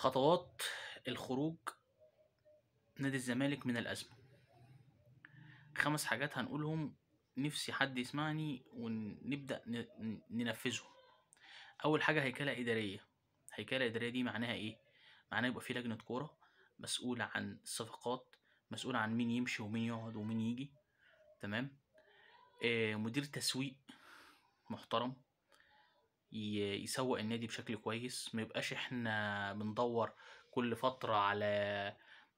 خطوات الخروج نادي الزمالك من الأزمة خمس حاجات هنقولهم نفسي حد يسمعني ونبدأ ننفذهم أول حاجة هيكلة إدارية هيكلة إدارية دي معناها إيه؟ معناها يبقى في لجنة كورة مسؤولة عن الصفقات مسؤولة عن مين يمشي ومين يقعد ومين يجي تمام آه مدير تسويق محترم يسوق النادي بشكل كويس ما يبقاش احنا بندور كل فترة على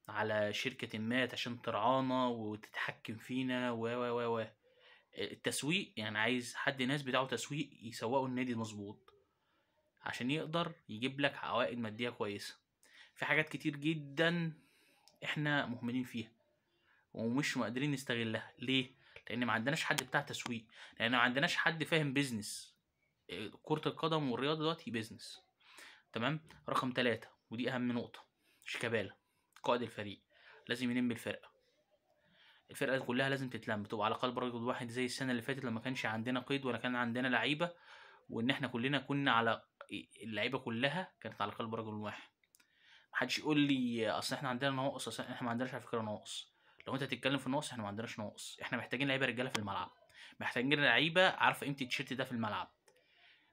على شركة ما عشان ترعانا وتتحكم فينا و و و التسويق يعني عايز حد ناس بتاعه تسويق يسوقوا النادي مظبوط عشان يقدر يجيب لك عوائد مادية كويسة في حاجات كتير جدا احنا مهملين فيها ومش مقدرين نستغلها ليه لان ما عندناش حد بتاع تسويق لان ما عندناش حد فاهم بيزنس كرة القدم والرياضة دلوقتي بيزنس تمام رقم ثلاثة ودي أهم نقطة شيكابالا قائد الفريق لازم يلم الفرقة الفرقة كلها لازم تتلم تبقى على قلب رجل واحد زي السنة اللي فاتت لما كانش عندنا قيد ولا كان عندنا لعيبة وإن إحنا كلنا كنا على اللعيبة كلها كانت على قلب رجل واحد محدش يقول لي أصل إحنا عندنا ناقص أصل إحنا ما عندناش على فكرة ناقص لو أنت هتتكلم في ناقص إحنا ما عندناش ناقص إحنا محتاجين لعيبة رجالة في الملعب محتاجين لعيبة عارفة قيمة التيشيرت ده في الملعب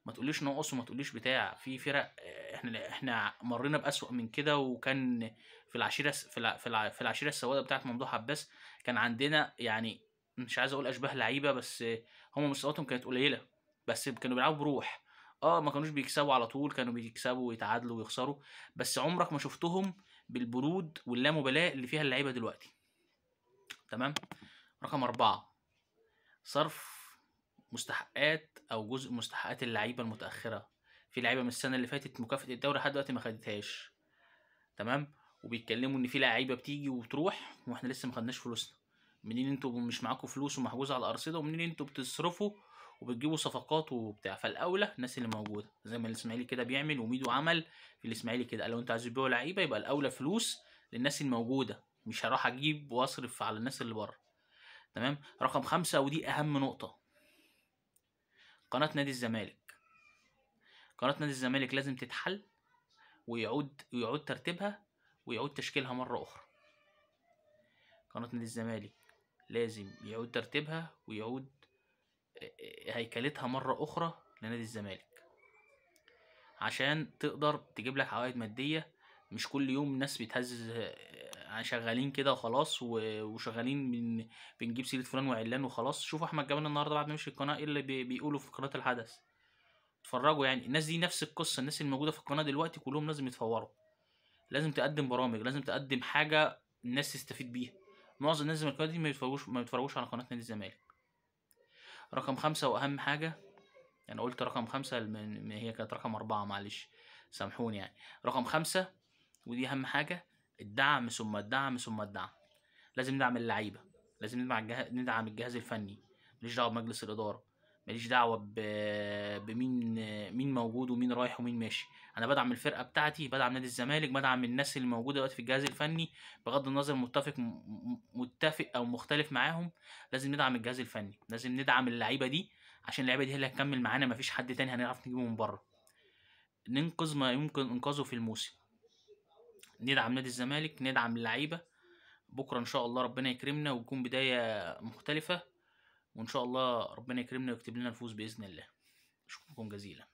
ما تقوليش ناقص وما تقوليش بتاع في فرق آه، احنا احنا مرينا بأسوأ من كده وكان في العشيره في الع... في, العشيره السوداء بتاعه ممدوح عباس كان عندنا يعني مش عايز اقول اشباه لعيبه بس هم مستوياتهم كانت قليله بس كانوا بيلعبوا بروح اه ما كانوش بيكسبوا على طول كانوا بيكسبوا ويتعادلوا ويخسروا بس عمرك ما شفتهم بالبرود واللامبالاه اللي فيها اللعيبه دلوقتي تمام رقم أربعة صرف مستحقات او جزء مستحقات اللعيبه المتاخره في لعيبه من السنه اللي فاتت مكافاه الدوري لحد دلوقتي ما خدتهاش تمام وبيتكلموا ان في لعيبه بتيجي وتروح واحنا لسه ما خدناش فلوسنا منين انتوا مش معاكم فلوس ومحجوزه على الارصده ومنين انتوا بتصرفوا وبتجيبوا صفقات وبتاع فالاولى الناس اللي موجوده زي ما الاسماعيلي كده بيعمل وميدو عمل في الاسماعيلي كده لو انتوا عايزين تبيعوا لعيبه يبقى الاولى فلوس للناس الموجوده مش هروح اجيب واصرف على الناس اللي بره تمام رقم خمسة ودي اهم نقطه قناة نادي الزمالك قناة نادي الزمالك لازم تتحل ويعود ويعود ترتيبها ويعود تشكيلها مرة أخرى قناة نادي الزمالك لازم يعود ترتيبها ويعود آه، هيكلتها مرة أخرى لنادي الزمالك عشان تقدر تجيب لك عوائد مادية مش كل يوم ناس بتهزز آه، شغالين كده وخلاص وشغالين من بنجيب سيره فلان وعلان وخلاص شوفوا احمد جمال النهارده بعد ما يمشي القناه ايه اللي بيقولوا في قناه الحدث اتفرجوا يعني الناس دي نفس القصه الناس اللي موجوده في القناه دلوقتي كلهم لازم يتفوروا لازم تقدم برامج لازم تقدم حاجه الناس تستفيد بيها معظم الناس من القناه دي ما يتفرجوش ما يتفرجوش على قناه نادي الزمالك رقم خمسة واهم حاجه انا يعني قلت رقم خمسة من هي كانت رقم أربعة معلش سامحوني يعني رقم خمسة ودي أهم حاجة الدعم ثم الدعم ثم الدعم لازم ندعم اللعيبه لازم ندعم الجهاز ندعم الجهاز الفني ماليش دعوه بمجلس الاداره ماليش دعوه ب... بمين مين موجود ومين رايح ومين ماشي انا بدعم الفرقه بتاعتي بدعم نادي الزمالك بدعم الناس اللي موجوده دلوقتي في الجهاز الفني بغض النظر متفق متفق او مختلف معاهم لازم ندعم الجهاز الفني لازم ندعم اللعيبه دي عشان اللعيبه دي هي اللي هتكمل معانا مفيش حد تاني هنعرف نجيبه من بره ننقذ ما يمكن انقاذه في الموسم ندعم نادي الزمالك ندعم اللعيبه بكره ان شاء الله ربنا يكرمنا ويكون بدايه مختلفه وان شاء الله ربنا يكرمنا ويكتب لنا الفوز باذن الله اشكركم جزيلا